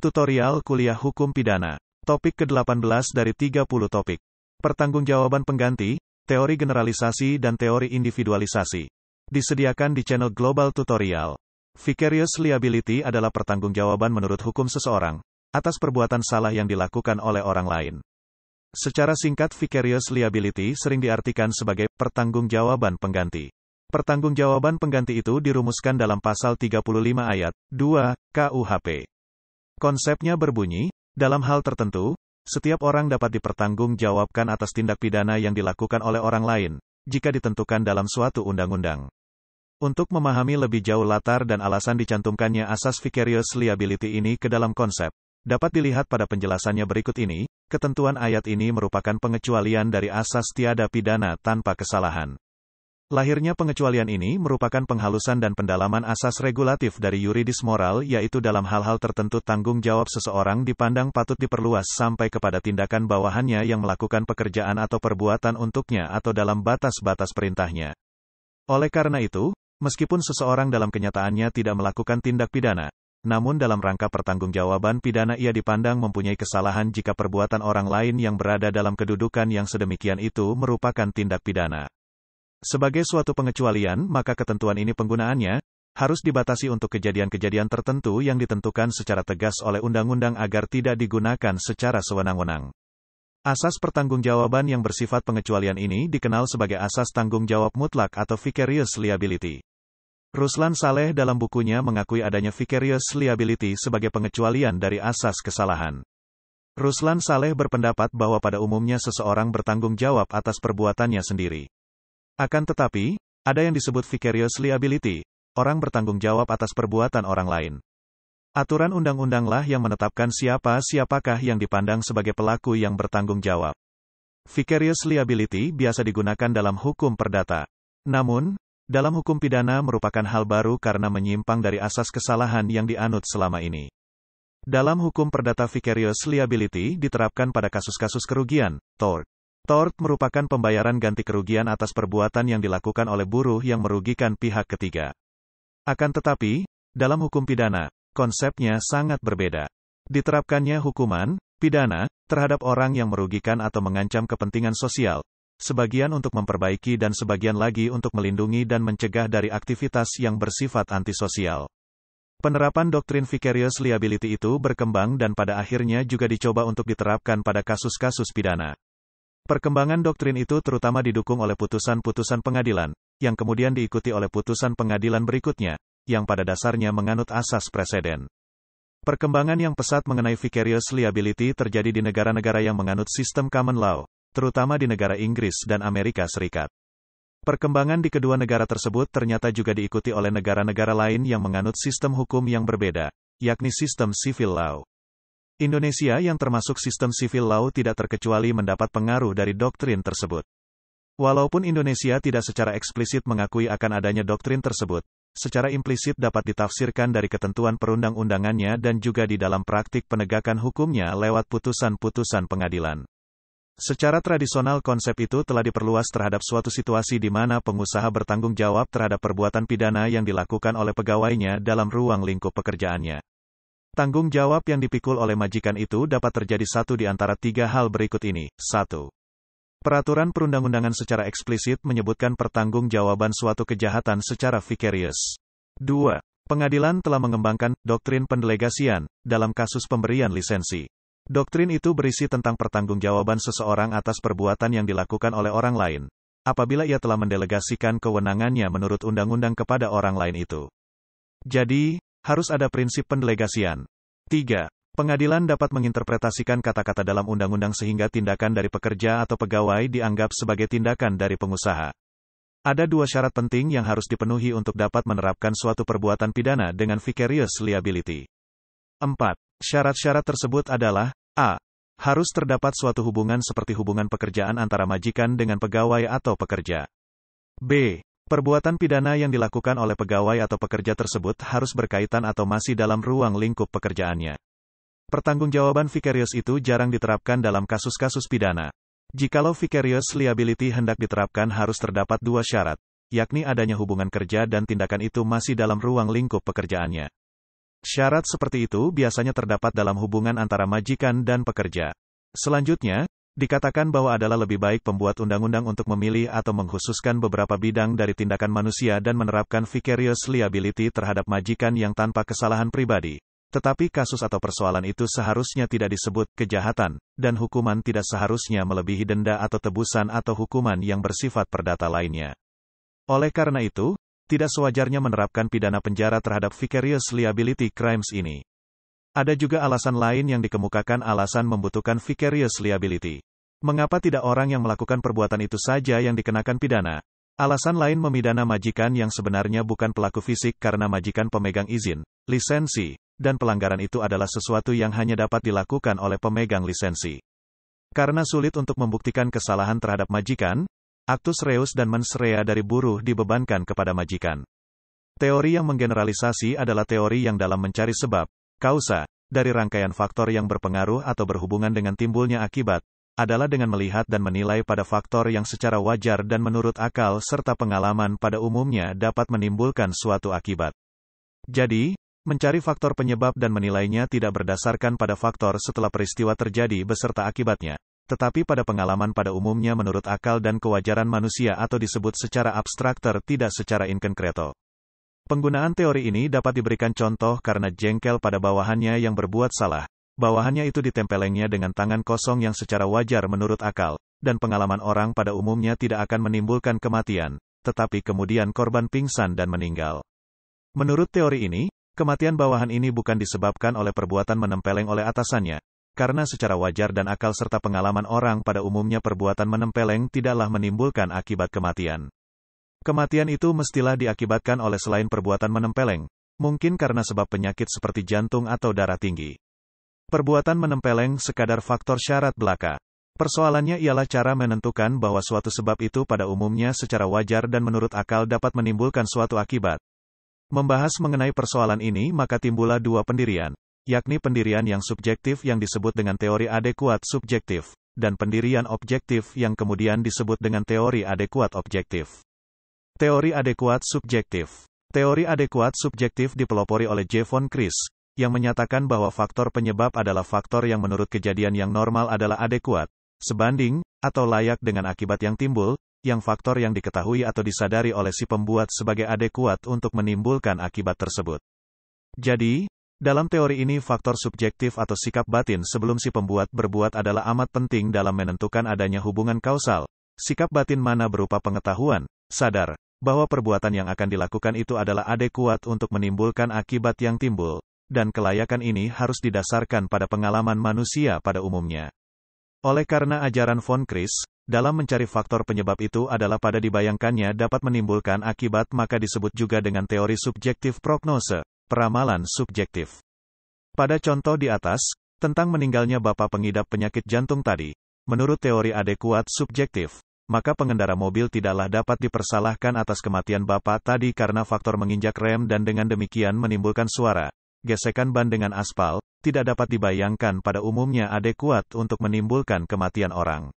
Tutorial Kuliah Hukum Pidana. Topik ke-18 dari 30 topik. Pertanggungjawaban pengganti, teori generalisasi dan teori individualisasi. Disediakan di channel Global Tutorial. Vicarious liability adalah pertanggungjawaban menurut hukum seseorang atas perbuatan salah yang dilakukan oleh orang lain. Secara singkat vicarious liability sering diartikan sebagai pertanggungjawaban pengganti. Pertanggungjawaban pengganti itu dirumuskan dalam pasal 35 ayat 2 KUHP. Konsepnya berbunyi, dalam hal tertentu, setiap orang dapat dipertanggungjawabkan atas tindak pidana yang dilakukan oleh orang lain, jika ditentukan dalam suatu undang-undang. Untuk memahami lebih jauh latar dan alasan dicantumkannya asas vicarious liability ini ke dalam konsep, dapat dilihat pada penjelasannya berikut ini, Ketentuan ayat ini merupakan pengecualian dari asas tiada pidana tanpa kesalahan. Lahirnya pengecualian ini merupakan penghalusan dan pendalaman asas regulatif dari yuridis moral yaitu dalam hal-hal tertentu tanggung jawab seseorang dipandang patut diperluas sampai kepada tindakan bawahannya yang melakukan pekerjaan atau perbuatan untuknya atau dalam batas-batas perintahnya. Oleh karena itu, meskipun seseorang dalam kenyataannya tidak melakukan tindak pidana, namun dalam rangka pertanggungjawaban pidana ia dipandang mempunyai kesalahan jika perbuatan orang lain yang berada dalam kedudukan yang sedemikian itu merupakan tindak pidana. Sebagai suatu pengecualian, maka ketentuan ini penggunaannya harus dibatasi untuk kejadian-kejadian tertentu yang ditentukan secara tegas oleh undang-undang agar tidak digunakan secara sewenang-wenang. Asas pertanggungjawaban yang bersifat pengecualian ini dikenal sebagai asas tanggung jawab mutlak atau vicarious liability. Ruslan Saleh dalam bukunya mengakui adanya vicarious liability sebagai pengecualian dari asas kesalahan. Ruslan Saleh berpendapat bahwa pada umumnya seseorang bertanggung jawab atas perbuatannya sendiri. Akan tetapi, ada yang disebut vicarious liability, orang bertanggung jawab atas perbuatan orang lain. Aturan undang-undanglah yang menetapkan siapa-siapakah yang dipandang sebagai pelaku yang bertanggung jawab. Vicarious liability biasa digunakan dalam hukum perdata. Namun, dalam hukum pidana merupakan hal baru karena menyimpang dari asas kesalahan yang dianut selama ini. Dalam hukum perdata vicarious liability diterapkan pada kasus-kasus kerugian, tort. Tort merupakan pembayaran ganti kerugian atas perbuatan yang dilakukan oleh buruh yang merugikan pihak ketiga. Akan tetapi, dalam hukum pidana, konsepnya sangat berbeda. Diterapkannya hukuman pidana terhadap orang yang merugikan atau mengancam kepentingan sosial, sebagian untuk memperbaiki dan sebagian lagi untuk melindungi dan mencegah dari aktivitas yang bersifat antisosial. Penerapan doktrin vicarious liability itu berkembang dan pada akhirnya juga dicoba untuk diterapkan pada kasus-kasus pidana. Perkembangan doktrin itu terutama didukung oleh putusan-putusan pengadilan, yang kemudian diikuti oleh putusan pengadilan berikutnya, yang pada dasarnya menganut asas preseden. Perkembangan yang pesat mengenai vicarious liability terjadi di negara-negara yang menganut sistem common law, terutama di negara Inggris dan Amerika Serikat. Perkembangan di kedua negara tersebut ternyata juga diikuti oleh negara-negara lain yang menganut sistem hukum yang berbeda, yakni sistem civil law. Indonesia yang termasuk sistem civil law tidak terkecuali mendapat pengaruh dari doktrin tersebut. Walaupun Indonesia tidak secara eksplisit mengakui akan adanya doktrin tersebut, secara implisit dapat ditafsirkan dari ketentuan perundang-undangannya dan juga di dalam praktik penegakan hukumnya lewat putusan-putusan pengadilan. Secara tradisional konsep itu telah diperluas terhadap suatu situasi di mana pengusaha bertanggung jawab terhadap perbuatan pidana yang dilakukan oleh pegawainya dalam ruang lingkup pekerjaannya. Tanggung jawab yang dipikul oleh majikan itu dapat terjadi satu di antara tiga hal berikut ini. satu, Peraturan perundang-undangan secara eksplisit menyebutkan pertanggungjawaban suatu kejahatan secara vicarious. dua, Pengadilan telah mengembangkan doktrin pendelegasian dalam kasus pemberian lisensi. Doktrin itu berisi tentang pertanggungjawaban seseorang atas perbuatan yang dilakukan oleh orang lain, apabila ia telah mendelegasikan kewenangannya menurut undang-undang kepada orang lain itu. Jadi, harus ada prinsip pendelegasian. 3. Pengadilan dapat menginterpretasikan kata-kata dalam undang-undang sehingga tindakan dari pekerja atau pegawai dianggap sebagai tindakan dari pengusaha. Ada dua syarat penting yang harus dipenuhi untuk dapat menerapkan suatu perbuatan pidana dengan vicarious liability. 4. Syarat-syarat tersebut adalah, A. Harus terdapat suatu hubungan seperti hubungan pekerjaan antara majikan dengan pegawai atau pekerja. B. Perbuatan pidana yang dilakukan oleh pegawai atau pekerja tersebut harus berkaitan atau masih dalam ruang lingkup pekerjaannya. Pertanggungjawaban vicarious itu jarang diterapkan dalam kasus-kasus pidana. Jikalau vicarious liability hendak diterapkan harus terdapat dua syarat, yakni adanya hubungan kerja dan tindakan itu masih dalam ruang lingkup pekerjaannya. Syarat seperti itu biasanya terdapat dalam hubungan antara majikan dan pekerja. Selanjutnya, dikatakan bahwa adalah lebih baik pembuat undang-undang untuk memilih atau mengkhususkan beberapa bidang dari tindakan manusia dan menerapkan vicarious liability terhadap majikan yang tanpa kesalahan pribadi. Tetapi kasus atau persoalan itu seharusnya tidak disebut kejahatan, dan hukuman tidak seharusnya melebihi denda atau tebusan atau hukuman yang bersifat perdata lainnya. Oleh karena itu, tidak sewajarnya menerapkan pidana penjara terhadap vicarious liability crimes ini. Ada juga alasan lain yang dikemukakan alasan membutuhkan vicarious liability. Mengapa tidak orang yang melakukan perbuatan itu saja yang dikenakan pidana? Alasan lain memidana majikan yang sebenarnya bukan pelaku fisik karena majikan pemegang izin, lisensi, dan pelanggaran itu adalah sesuatu yang hanya dapat dilakukan oleh pemegang lisensi. Karena sulit untuk membuktikan kesalahan terhadap majikan, Actus reus dan mens rea dari buruh dibebankan kepada majikan. Teori yang menggeneralisasi adalah teori yang dalam mencari sebab, kausa, dari rangkaian faktor yang berpengaruh atau berhubungan dengan timbulnya akibat, adalah dengan melihat dan menilai pada faktor yang secara wajar dan menurut akal serta pengalaman pada umumnya dapat menimbulkan suatu akibat. Jadi, mencari faktor penyebab dan menilainya tidak berdasarkan pada faktor setelah peristiwa terjadi beserta akibatnya tetapi pada pengalaman pada umumnya menurut akal dan kewajaran manusia atau disebut secara abstrak tidak secara inkonkreto. Penggunaan teori ini dapat diberikan contoh karena jengkel pada bawahannya yang berbuat salah. Bawahannya itu ditempelengnya dengan tangan kosong yang secara wajar menurut akal, dan pengalaman orang pada umumnya tidak akan menimbulkan kematian, tetapi kemudian korban pingsan dan meninggal. Menurut teori ini, kematian bawahan ini bukan disebabkan oleh perbuatan menempeleng oleh atasannya, karena secara wajar dan akal serta pengalaman orang pada umumnya perbuatan menempeleng tidaklah menimbulkan akibat kematian. Kematian itu mestilah diakibatkan oleh selain perbuatan menempeleng, mungkin karena sebab penyakit seperti jantung atau darah tinggi. Perbuatan menempeleng sekadar faktor syarat belaka. Persoalannya ialah cara menentukan bahwa suatu sebab itu pada umumnya secara wajar dan menurut akal dapat menimbulkan suatu akibat. Membahas mengenai persoalan ini maka timbullah dua pendirian yakni pendirian yang subjektif yang disebut dengan teori adekuat subjektif, dan pendirian objektif yang kemudian disebut dengan teori adekuat objektif. Teori adekuat subjektif Teori adekuat subjektif dipelopori oleh J. von Kris, yang menyatakan bahwa faktor penyebab adalah faktor yang menurut kejadian yang normal adalah adekuat, sebanding, atau layak dengan akibat yang timbul, yang faktor yang diketahui atau disadari oleh si pembuat sebagai adekuat untuk menimbulkan akibat tersebut. Jadi, dalam teori ini faktor subjektif atau sikap batin sebelum si pembuat berbuat adalah amat penting dalam menentukan adanya hubungan kausal. Sikap batin mana berupa pengetahuan, sadar, bahwa perbuatan yang akan dilakukan itu adalah adekuat untuk menimbulkan akibat yang timbul, dan kelayakan ini harus didasarkan pada pengalaman manusia pada umumnya. Oleh karena ajaran von Kris, dalam mencari faktor penyebab itu adalah pada dibayangkannya dapat menimbulkan akibat maka disebut juga dengan teori subjektif prognose Peramalan subjektif. Pada contoh di atas, tentang meninggalnya bapak pengidap penyakit jantung tadi, menurut teori adekuat subjektif, maka pengendara mobil tidaklah dapat dipersalahkan atas kematian bapak tadi karena faktor menginjak rem dan dengan demikian menimbulkan suara. Gesekan ban dengan aspal, tidak dapat dibayangkan pada umumnya adekuat untuk menimbulkan kematian orang.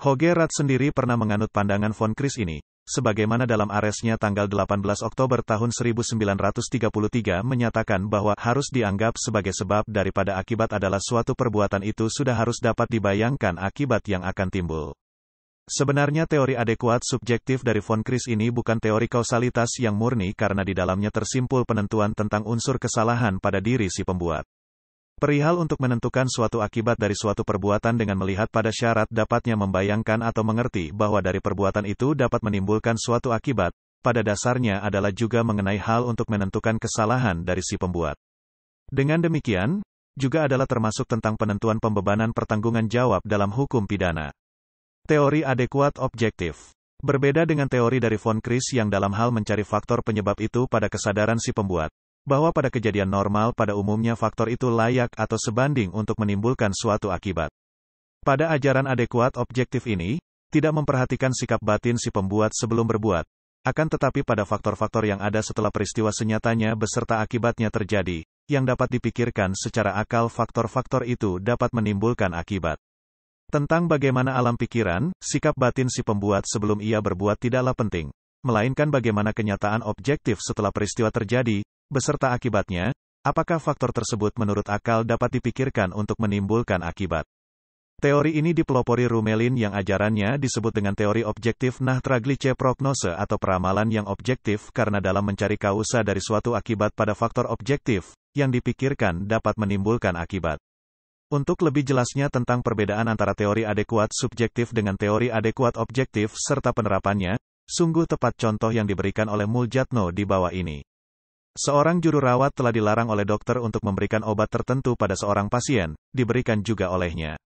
Rat sendiri pernah menganut pandangan von Kris ini, sebagaimana dalam aresnya tanggal 18 Oktober tahun 1933 menyatakan bahwa harus dianggap sebagai sebab daripada akibat adalah suatu perbuatan itu sudah harus dapat dibayangkan akibat yang akan timbul. Sebenarnya teori adekuat subjektif dari von Kris ini bukan teori kausalitas yang murni karena di dalamnya tersimpul penentuan tentang unsur kesalahan pada diri si pembuat. Perihal untuk menentukan suatu akibat dari suatu perbuatan dengan melihat pada syarat dapatnya membayangkan atau mengerti bahwa dari perbuatan itu dapat menimbulkan suatu akibat, pada dasarnya adalah juga mengenai hal untuk menentukan kesalahan dari si pembuat. Dengan demikian, juga adalah termasuk tentang penentuan pembebanan pertanggungan jawab dalam hukum pidana. Teori adekuat objektif berbeda dengan teori dari von Kris yang dalam hal mencari faktor penyebab itu pada kesadaran si pembuat bahwa pada kejadian normal pada umumnya faktor itu layak atau sebanding untuk menimbulkan suatu akibat. Pada ajaran adekuat objektif ini, tidak memperhatikan sikap batin si pembuat sebelum berbuat. Akan tetapi pada faktor-faktor yang ada setelah peristiwa senyatanya beserta akibatnya terjadi, yang dapat dipikirkan secara akal faktor-faktor itu dapat menimbulkan akibat. Tentang bagaimana alam pikiran, sikap batin si pembuat sebelum ia berbuat tidaklah penting, melainkan bagaimana kenyataan objektif setelah peristiwa terjadi, beserta akibatnya, apakah faktor tersebut menurut akal dapat dipikirkan untuk menimbulkan akibat. Teori ini dipelopori Rumelin yang ajarannya disebut dengan teori objektif nah Nahtraglice prognose atau peramalan yang objektif karena dalam mencari kausa dari suatu akibat pada faktor objektif, yang dipikirkan dapat menimbulkan akibat. Untuk lebih jelasnya tentang perbedaan antara teori adekuat subjektif dengan teori adekuat objektif serta penerapannya, sungguh tepat contoh yang diberikan oleh Muljatno di bawah ini. Seorang juru rawat telah dilarang oleh dokter untuk memberikan obat tertentu pada seorang pasien, diberikan juga olehnya.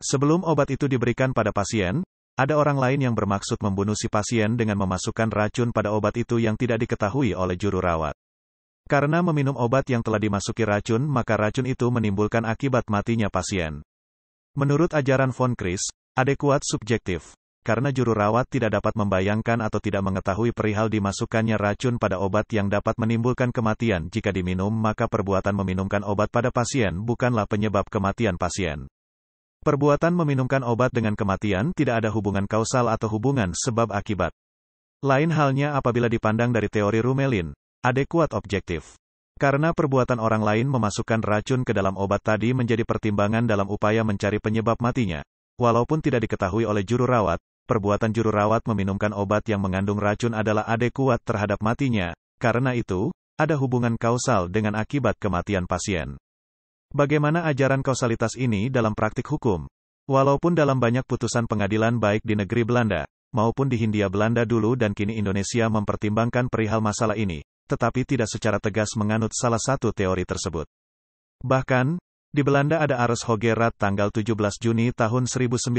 Sebelum obat itu diberikan pada pasien, ada orang lain yang bermaksud membunuh si pasien dengan memasukkan racun pada obat itu yang tidak diketahui oleh juru rawat. Karena meminum obat yang telah dimasuki racun, maka racun itu menimbulkan akibat matinya pasien. Menurut ajaran von Kris, adekuat subjektif karena juru rawat tidak dapat membayangkan atau tidak mengetahui perihal dimasukkannya racun pada obat yang dapat menimbulkan kematian jika diminum maka perbuatan meminumkan obat pada pasien bukanlah penyebab kematian pasien. Perbuatan meminumkan obat dengan kematian tidak ada hubungan kausal atau hubungan sebab akibat. Lain halnya apabila dipandang dari teori Rumelin, adekuat objektif. Karena perbuatan orang lain memasukkan racun ke dalam obat tadi menjadi pertimbangan dalam upaya mencari penyebab matinya. Walaupun tidak diketahui oleh juru rawat, perbuatan juru rawat meminumkan obat yang mengandung racun adalah adekuat terhadap matinya, karena itu, ada hubungan kausal dengan akibat kematian pasien. Bagaimana ajaran kausalitas ini dalam praktik hukum? Walaupun dalam banyak putusan pengadilan baik di negeri Belanda, maupun di Hindia Belanda dulu dan kini Indonesia mempertimbangkan perihal masalah ini, tetapi tidak secara tegas menganut salah satu teori tersebut. Bahkan, di Belanda ada Ares Hogerat tanggal 17 Juni tahun 1911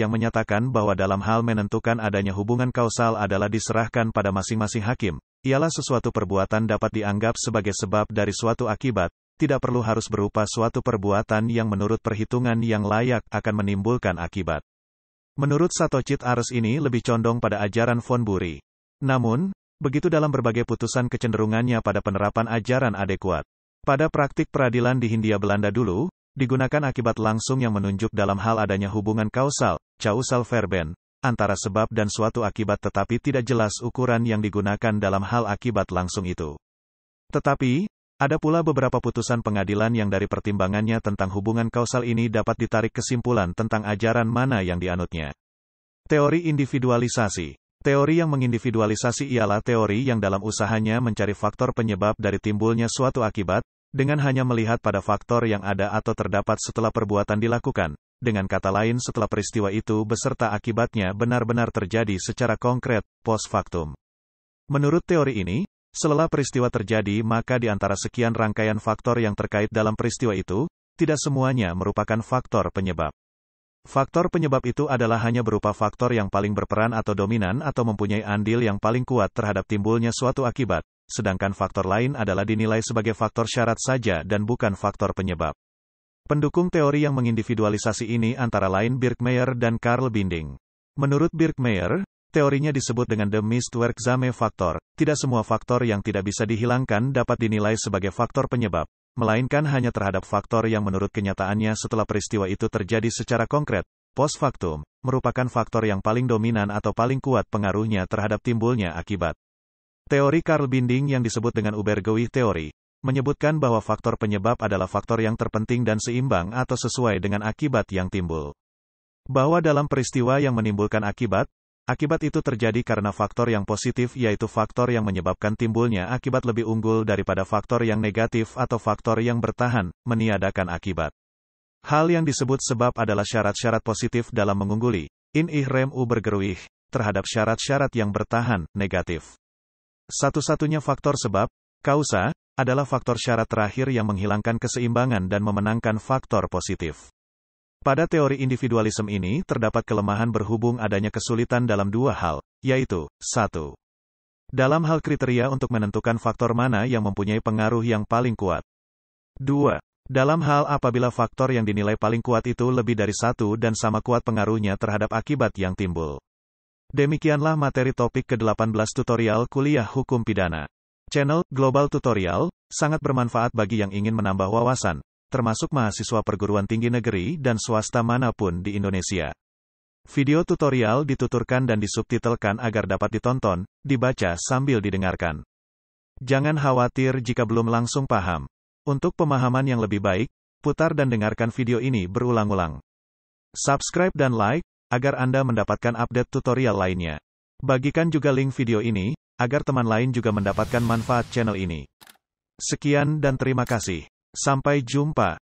yang menyatakan bahwa dalam hal menentukan adanya hubungan kausal adalah diserahkan pada masing-masing hakim. Ialah sesuatu perbuatan dapat dianggap sebagai sebab dari suatu akibat, tidak perlu harus berupa suatu perbuatan yang menurut perhitungan yang layak akan menimbulkan akibat. Menurut Satocit Ares ini lebih condong pada ajaran von Buri. Namun, begitu dalam berbagai putusan kecenderungannya pada penerapan ajaran adekuat. Pada praktik peradilan di Hindia Belanda dulu, digunakan akibat langsung yang menunjuk dalam hal adanya hubungan kausal, causal verben, antara sebab dan suatu akibat tetapi tidak jelas ukuran yang digunakan dalam hal akibat langsung itu. Tetapi, ada pula beberapa putusan pengadilan yang dari pertimbangannya tentang hubungan kausal ini dapat ditarik kesimpulan tentang ajaran mana yang dianutnya. Teori individualisasi Teori yang mengindividualisasi ialah teori yang dalam usahanya mencari faktor penyebab dari timbulnya suatu akibat, dengan hanya melihat pada faktor yang ada atau terdapat setelah perbuatan dilakukan. Dengan kata lain setelah peristiwa itu beserta akibatnya benar-benar terjadi secara konkret, post factum. Menurut teori ini, setelah peristiwa terjadi maka di antara sekian rangkaian faktor yang terkait dalam peristiwa itu, tidak semuanya merupakan faktor penyebab. Faktor penyebab itu adalah hanya berupa faktor yang paling berperan atau dominan atau mempunyai andil yang paling kuat terhadap timbulnya suatu akibat, sedangkan faktor lain adalah dinilai sebagai faktor syarat saja dan bukan faktor penyebab. Pendukung teori yang mengindividualisasi ini antara lain Birkmeyer dan Karl Binding. Menurut Birkmeyer, teorinya disebut dengan The Mistwerkzame faktor. Tidak semua faktor yang tidak bisa dihilangkan dapat dinilai sebagai faktor penyebab, melainkan hanya terhadap faktor yang menurut kenyataannya setelah peristiwa itu terjadi secara konkret. Post factum merupakan faktor yang paling dominan atau paling kuat pengaruhnya terhadap timbulnya akibat. Teori Karl Binding yang disebut dengan Ubergowi teori menyebutkan bahwa faktor penyebab adalah faktor yang terpenting dan seimbang atau sesuai dengan akibat yang timbul. Bahwa dalam peristiwa yang menimbulkan akibat, Akibat itu terjadi karena faktor yang positif yaitu faktor yang menyebabkan timbulnya akibat lebih unggul daripada faktor yang negatif atau faktor yang bertahan, meniadakan akibat. Hal yang disebut sebab adalah syarat-syarat positif dalam mengungguli, in ihrem u bergeruih, terhadap syarat-syarat yang bertahan, negatif. Satu-satunya faktor sebab, kausa, adalah faktor syarat terakhir yang menghilangkan keseimbangan dan memenangkan faktor positif. Pada teori individualisme ini terdapat kelemahan berhubung adanya kesulitan dalam dua hal, yaitu, satu, Dalam hal kriteria untuk menentukan faktor mana yang mempunyai pengaruh yang paling kuat. Dua, Dalam hal apabila faktor yang dinilai paling kuat itu lebih dari satu dan sama kuat pengaruhnya terhadap akibat yang timbul. Demikianlah materi topik ke-18 tutorial kuliah hukum pidana. Channel Global Tutorial sangat bermanfaat bagi yang ingin menambah wawasan, termasuk mahasiswa perguruan tinggi negeri dan swasta manapun di Indonesia. Video tutorial dituturkan dan disubtitelkan agar dapat ditonton, dibaca sambil didengarkan. Jangan khawatir jika belum langsung paham. Untuk pemahaman yang lebih baik, putar dan dengarkan video ini berulang-ulang. Subscribe dan like, agar Anda mendapatkan update tutorial lainnya. Bagikan juga link video ini, agar teman lain juga mendapatkan manfaat channel ini. Sekian dan terima kasih. Sampai jumpa.